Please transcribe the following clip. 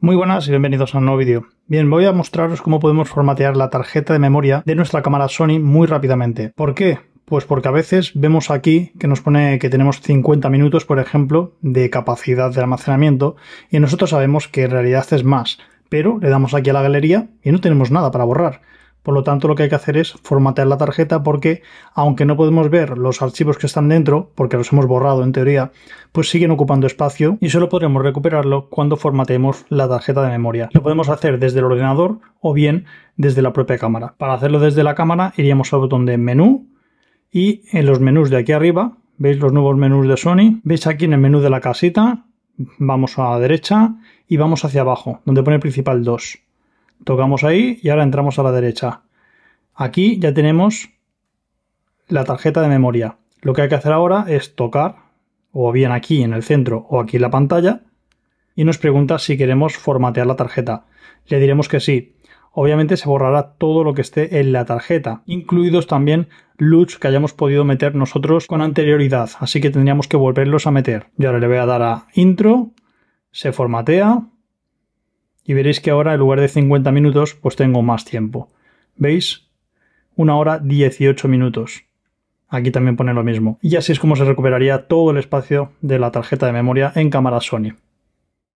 Muy buenas y bienvenidos a un nuevo vídeo. Bien, voy a mostraros cómo podemos formatear la tarjeta de memoria de nuestra cámara Sony muy rápidamente. ¿Por qué? Pues porque a veces vemos aquí que nos pone que tenemos 50 minutos, por ejemplo, de capacidad de almacenamiento y nosotros sabemos que en realidad es más, pero le damos aquí a la galería y no tenemos nada para borrar. Por lo tanto, lo que hay que hacer es formatear la tarjeta porque, aunque no podemos ver los archivos que están dentro, porque los hemos borrado en teoría, pues siguen ocupando espacio y solo podremos recuperarlo cuando formateemos la tarjeta de memoria. Lo podemos hacer desde el ordenador o bien desde la propia cámara. Para hacerlo desde la cámara iríamos al botón de menú y en los menús de aquí arriba, veis los nuevos menús de Sony, veis aquí en el menú de la casita, vamos a la derecha y vamos hacia abajo, donde pone principal 2. Tocamos ahí y ahora entramos a la derecha. Aquí ya tenemos la tarjeta de memoria. Lo que hay que hacer ahora es tocar, o bien aquí en el centro o aquí en la pantalla, y nos pregunta si queremos formatear la tarjeta. Le diremos que sí. Obviamente se borrará todo lo que esté en la tarjeta, incluidos también LUTs que hayamos podido meter nosotros con anterioridad, así que tendríamos que volverlos a meter. Yo ahora le voy a dar a intro, se formatea, y veréis que ahora en lugar de 50 minutos pues tengo más tiempo. ¿Veis? una hora 18 minutos. Aquí también pone lo mismo. Y así es como se recuperaría todo el espacio de la tarjeta de memoria en cámara Sony.